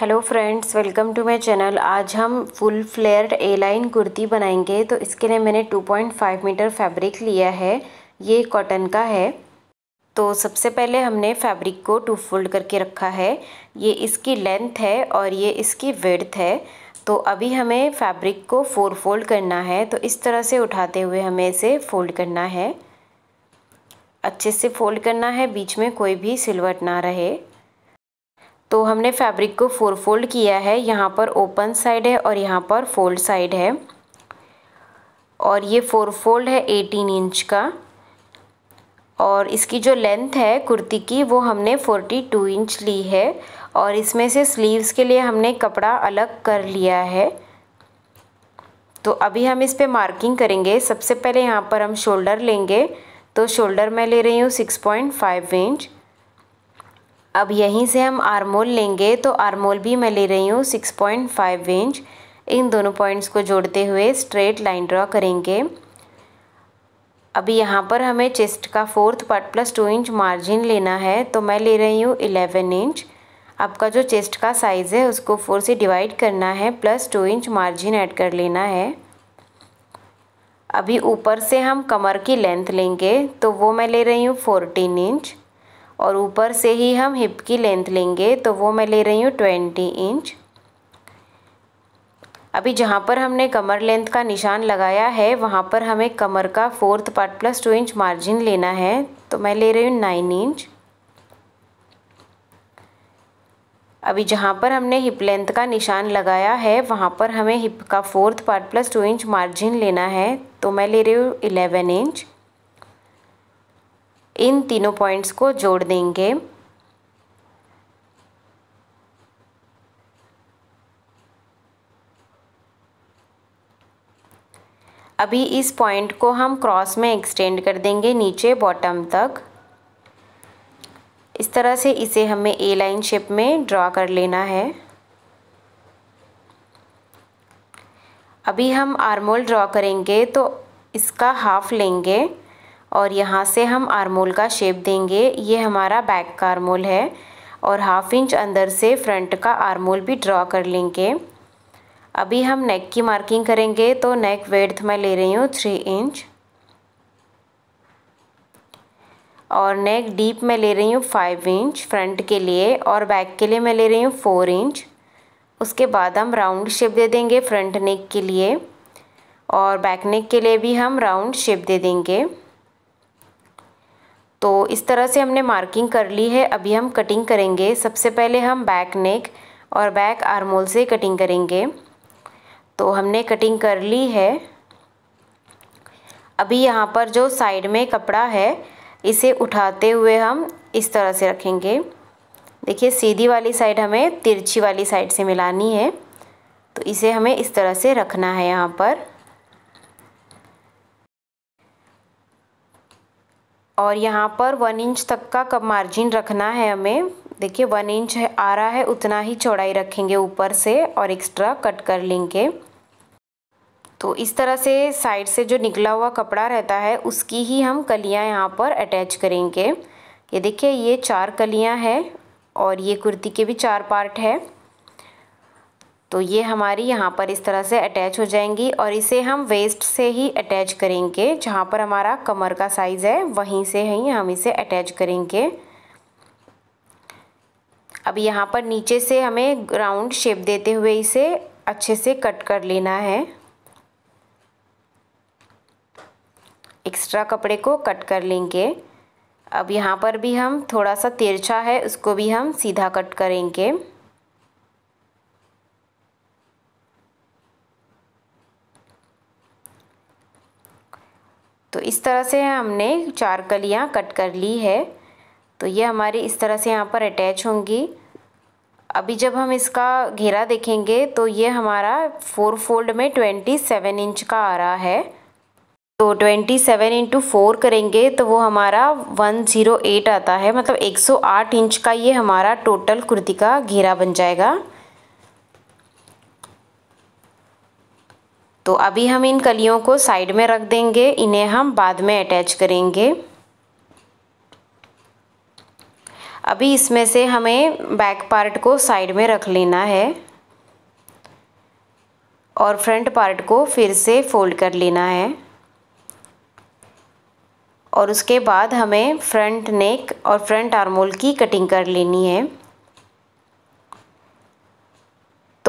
hello friends welcome to my channel आज हम full flared A line kurti बनाएंगे तो इसके लिए मैंने 2.5 मीटर फैब्रिक लिया है ये कॉटन का है तो सबसे पहले हमने फैब्रिक को टू फोल्ड करके रखा है ये इसकी लेंथ है और ये इसकी वेड़थ है तो अभी हमें फैब्रिक को फोर फोल्ड करना है तो इस तरह से उठाते हुए हमें इसे फोल्ड करना है अच्छे से फोल्ड करना है बीच में कोई भी सिलवट ना रहे तो हमने फैब्रिक को फोर फोल्ड किया है यहाँ पर ओपन साइड है और यहाँ पर फोल्ड साइड है और ये फोर फोल्ड है एटीन इंच का और इसकी जो लेंथ है कुर्ती की वो हमने फोर्टी टू इंच ली है और इसमें से स्लीव्स के लिए हमने कपड़ा अलग कर लिया है तो अभी हम इस पर मार्किंग करेंगे सबसे पहले यहाँ पर हम शोल्डर लेंगे तो शोल्डर मैं ले रही हूँ सिक्स पॉइंट फाइव इंच अब यहीं से हम आरमोल लेंगे तो आरमोल भी मैं ले रही हूँ सिक्स पॉइंट फाइव इंच इन दोनों पॉइंट्स को जोड़ते हुए स्ट्रेट लाइन ड्रॉ करेंगे अभी यहाँ पर हमें चेस्ट का fourth part plus two inch margin लेना है तो मैं ले रही हूँ इलेवन इंच आपका जो चेस्ट का साइज़ है उसको फोर से डिवाइड करना है plus two inch margin add कर लेना है अभी ऊपर से हम कमर की लेंथ लेंगे तो वो मैं ले रही हूँ फोर्टीन इंच और ऊपर से ही हम हिप की लेंथ लेंगे तो वो मैं ले रही हूँ ट्वेंटी इंच अभी जहाँ पर हमने कमर लेंथ का निशान लगाया है वहाँ पर हमें कमर का fourth part plus two inch margin लेना है तो मैं ले रही हूँ नाइन इंच अभी जहाँ पर हमने हिप लेंथ का निशान लगाया है वहाँ पर हमें हिप का fourth part plus two inch margin लेना है तो मैं ले रही हूँ इलेवन इंच इन तीनों पॉइंट्स को जोड़ देंगे अभी इस पॉइंट को हम क्रॉस में एक्सटेंड कर देंगे नीचे बॉटम तक इस तरह से इसे हमें ए लाइन शेप में ड्रॉ कर लेना है अभी हम आर्मोल ड्रॉ करेंगे तो इसका हाफ लेंगे और यहाँ से हम आर्मोल का शेप देंगे ये हमारा बैक का आर्मोल है और हाफ इंच अंदर से फ्रंट का आर्मोल भी ड्रॉ कर लेंगे अभी हम नेक की मार्किंग करेंगे तो नेक वेड्थ मैं ले रही हूँ थ्री इंच और नेक डीप मैं ले रही हूँ फाइव इंच फ्रंट के लिए और बैक के लिए मैं ले रही हूँ फोर इंच उसके बाद हम राउंड शेप दे देंगे फ्रंट नेक के लिए और बैक नेक के लिए भी हम राउंड शेप दे देंगे तो इस तरह से हमने मार्किंग कर ली है अभी हम कटिंग करेंगे सबसे पहले हम बैक नेक और बैक आर्मोल से कटिंग करेंगे तो हमने कटिंग कर ली है अभी यहाँ पर जो साइड में कपड़ा है इसे उठाते हुए हम इस तरह से रखेंगे देखिए सीधी वाली साइड हमें तिरछी वाली साइड से मिलानी है तो इसे हमें इस तरह से रखना है यहाँ पर और यहाँ पर वन इंच तक का कब मार्जिन रखना है हमें देखिए वन इंच है आ रहा है उतना ही चौड़ाई रखेंगे ऊपर से और एक्स्ट्रा कट कर लेंगे तो इस तरह से साइड से जो निकला हुआ कपड़ा रहता है उसकी ही हम कलियाँ यहाँ पर अटैच करेंगे ये देखिए ये चार कलियाँ हैं और ये कुर्ती के भी चार पार्ट है तो ये हमारी यहाँ पर इस तरह से अटैच हो जाएंगी और इसे हम वेस्ट से ही अटैच करेंगे जहाँ पर हमारा कमर का साइज़ है वहीं से ही हम इसे अटैच करेंगे अब यहाँ पर नीचे से हमें राउंड शेप देते हुए इसे अच्छे से कट कर लेना है एक्स्ट्रा कपड़े को कट कर लेंगे अब यहाँ पर भी हम थोड़ा सा तिरछा है उसको भी हम सीधा कट करेंगे तो इस तरह से हमने चार कलियाँ कट कर ली है तो ये हमारी इस तरह से यहाँ पर अटैच होंगी अभी जब हम इसका घेरा देखेंगे तो ये हमारा फोर फोल्ड में ट्वेंटी सेवन इंच का आ रहा है तो ट्वेंटी सेवन इंटू फोर करेंगे तो वो हमारा वन ज़ीरो एट आता है मतलब एक सौ आठ इंच का ये हमारा टोटल कुर्ती का घेरा बन जाएगा तो अभी हम इन कलियों को साइड में रख देंगे इन्हें हम बाद में अटैच करेंगे अभी इसमें से हमें बैक पार्ट को साइड में रख लेना है और फ्रंट पार्ट को फिर से फोल्ड कर लेना है और उसके बाद हमें फ्रंट नेक और फ्रंट आर्मोल की कटिंग कर लेनी है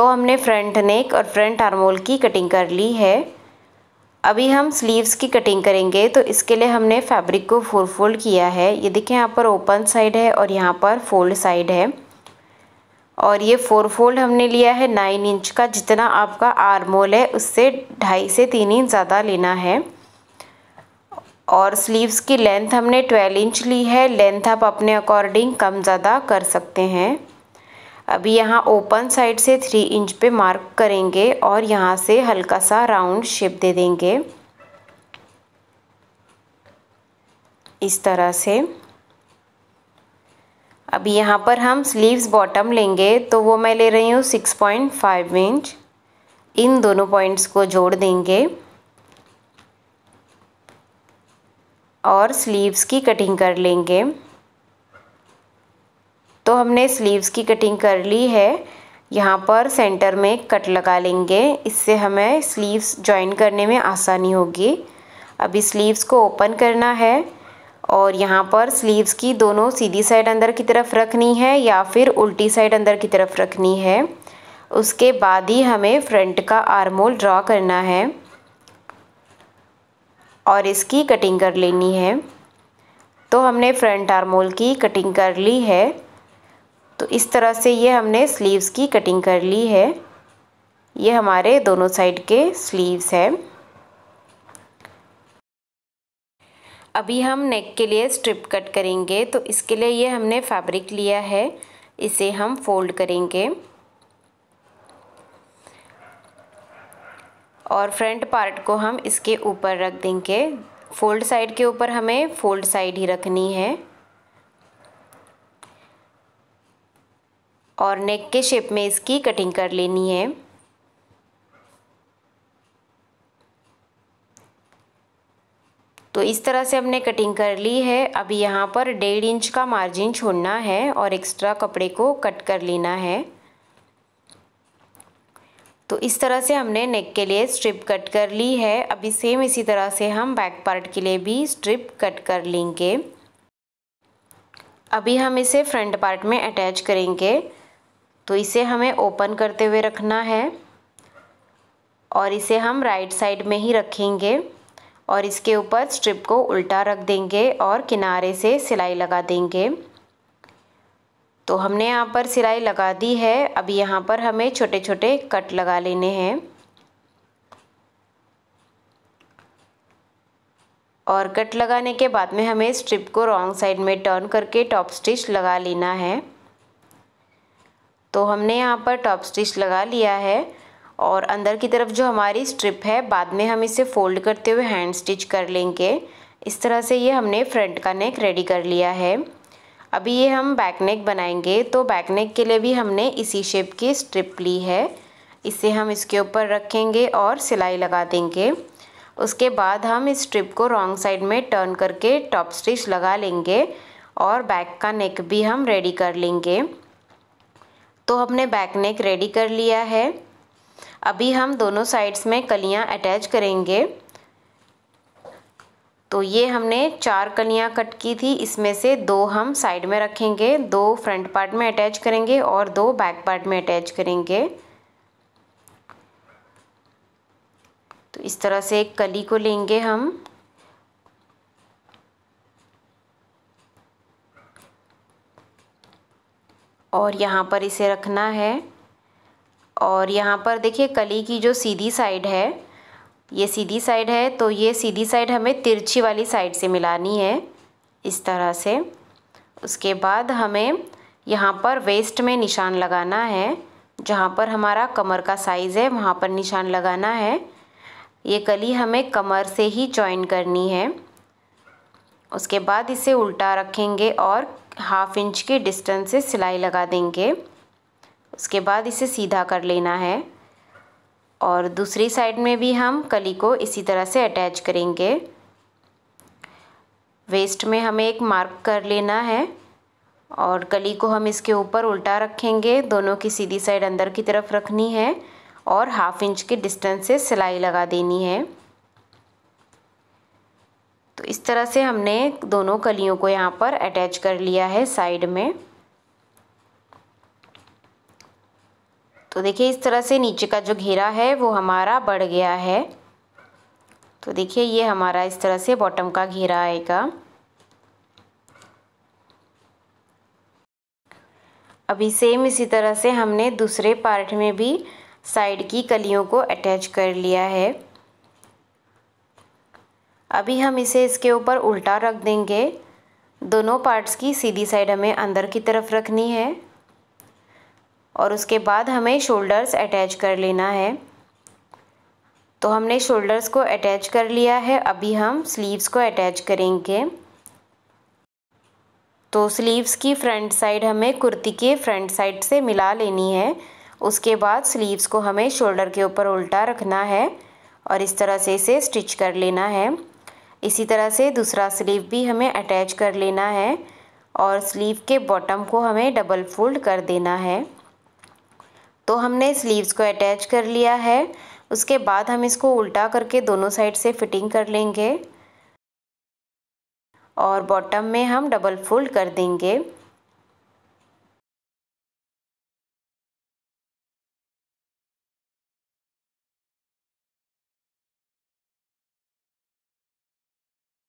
तो हमने फ्रंट नेक और फ्रंट आर्मोल की कटिंग कर ली है अभी हम स्लीव्स की कटिंग करेंगे तो इसके लिए हमने फैब्रिक को फोर फोल्ड किया है ये देखिए यहाँ पर ओपन साइड है और यहाँ पर फोल्ड साइड है और ये फोर फोल्ड हमने लिया है नाइन इंच का जितना आपका आर्मोल है उससे ढाई से तीन इंच ज़्यादा लेना है और स्लीव्स की लेंथ हमने ट्वेल्व इंच ली है लेंथ आप अपने अकॉर्डिंग कम ज़्यादा कर सकते हैं अभी यहाँ ओपन साइड से थ्री इंच पे मार्क करेंगे और यहाँ से हल्का सा राउंड शेप दे देंगे इस तरह से अभी यहाँ पर हम स्लीव्स बॉटम लेंगे तो वो मैं ले रही हूँ सिक्स पॉइंट फाइव इंच इन दोनों पॉइंट्स को जोड़ देंगे और स्लीव्स की कटिंग कर लेंगे तो हमने स्लीव्स की कटिंग कर ली है यहाँ पर सेंटर में कट लगा लेंगे इससे हमें स्लीव्स ज्वाइन करने में आसानी होगी अभी स्लीव्स को ओपन करना है और यहाँ पर स्लीव्स की दोनों सीधी साइड अंदर की तरफ रखनी है या फिर उल्टी साइड अंदर की तरफ रखनी है उसके बाद ही हमें फ्रंट का आर्मोल ड्रॉ करना है और इसकी कटिंग कर लेनी है तो हमने फ्रंट आर्मोल की कटिंग कर ली है तो इस तरह से ये हमने स्लीव्स की कटिंग कर ली है ये हमारे दोनों साइड के स्लीव्स हैं अभी हम नेक के लिए स्ट्रिप कट करेंगे तो इसके लिए ये हमने फैब्रिक लिया है इसे हम फोल्ड करेंगे और फ्रंट पार्ट को हम इसके ऊपर रख देंगे फोल्ड साइड के ऊपर हमें फोल्ड साइड ही रखनी है और नेक के शेप में इसकी कटिंग कर लेनी है तो इस तरह से हमने कटिंग कर ली है अब यहाँ पर डेढ़ इंच का मार्जिन छोड़ना है और एक्स्ट्रा कपड़े को कट कर लेना है तो इस तरह से हमने नेक के लिए स्ट्रिप कट कर ली है अभी सेम इसी तरह से हम बैक पार्ट के लिए भी स्ट्रिप कट कर लेंगे अभी हम इसे फ्रंट पार्ट में अटैच करेंगे तो इसे हमें ओपन करते हुए रखना है और इसे हम राइट साइड में ही रखेंगे और इसके ऊपर स्ट्रिप को उल्टा रख देंगे और किनारे से सिलाई लगा देंगे तो हमने यहाँ पर सिलाई लगा दी है अब यहाँ पर हमें छोटे छोटे कट लगा लेने हैं और कट लगाने के बाद में हमें स्ट्रिप को रॉन्ग साइड में टर्न करके टॉप स्टिच लगा लेना है तो हमने यहाँ पर टॉप स्टिच लगा लिया है और अंदर की तरफ जो हमारी स्ट्रिप है बाद में हम इसे फोल्ड करते हुए हैंड स्टिच कर लेंगे इस तरह से ये हमने फ्रंट का नेक रेडी कर लिया है अभी ये हम बैक नेक बनाएंगे तो बैक नेक के लिए भी हमने इसी शेप की स्ट्रिप ली है इसे हम इसके ऊपर रखेंगे और सिलाई लगा देंगे उसके बाद हम इस स्ट्रिप को रॉन्ग साइड में टर्न करके टॉप स्टिच लगा लेंगे और बैक का नेक भी हम रेडी कर लेंगे तो हमने बैक नेक रेडी कर लिया है अभी हम दोनों साइड्स में कलियां अटैच करेंगे तो ये हमने चार कलियां कट की थी इसमें से दो हम साइड में रखेंगे दो फ्रंट पार्ट में अटैच करेंगे और दो बैक पार्ट में अटैच करेंगे तो इस तरह से एक कली को लेंगे हम और यहाँ पर इसे रखना है और यहाँ पर देखिए कली की जो सीधी साइड है ये सीधी साइड है तो ये सीधी साइड हमें तिरछी वाली साइड से मिलानी है इस तरह से उसके बाद हमें यहाँ पर वेस्ट में निशान लगाना है जहाँ पर हमारा कमर का साइज़ है वहाँ पर निशान लगाना है ये कली हमें कमर से ही जॉइन करनी है उसके बाद इसे उल्टा रखेंगे और हाफ इंच के डिस्टेंस से सिलाई लगा देंगे उसके बाद इसे सीधा कर लेना है और दूसरी साइड में भी हम कली को इसी तरह से अटैच करेंगे वेस्ट में हमें एक मार्क कर लेना है और कली को हम इसके ऊपर उल्टा रखेंगे दोनों की सीधी साइड अंदर की तरफ रखनी है और हाफ इंच के डिस्टेंस से सिलाई लगा देनी है तो इस तरह से हमने दोनों कलियों को यहाँ पर अटैच कर लिया है साइड में तो देखिए इस तरह से नीचे का जो घेरा है वो हमारा बढ़ गया है तो देखिए ये हमारा इस तरह से बॉटम का घेरा आएगा अभी सेम इसी तरह से हमने दूसरे पार्ट में भी साइड की कलियों को अटैच कर लिया है अभी हम इसे इसके ऊपर उल्टा रख देंगे दोनों पार्ट्स की सीधी साइड हमें अंदर की तरफ रखनी है और उसके बाद हमें शोल्डर्स अटैच कर लेना है तो हमने शोल्डर्स को अटैच कर लिया है अभी हम स्लीव्स को अटैच करेंगे तो स्लीव्स की फ्रंट साइड हमें कुर्ती के फ्रंट साइड से मिला लेनी है उसके बाद स्लीव्स को हमें शोल्डर के ऊपर उल्टा रखना है और इस तरह से इसे स्टिच कर लेना है इसी तरह से दूसरा स्लीव भी हमें अटैच कर लेना है और स्लीव के बॉटम को हमें डबल फोल्ड कर देना है तो हमने स्लीव्स को अटैच कर लिया है उसके बाद हम इसको उल्टा करके दोनों साइड से फिटिंग कर लेंगे और बॉटम में हम डबल फोल्ड कर देंगे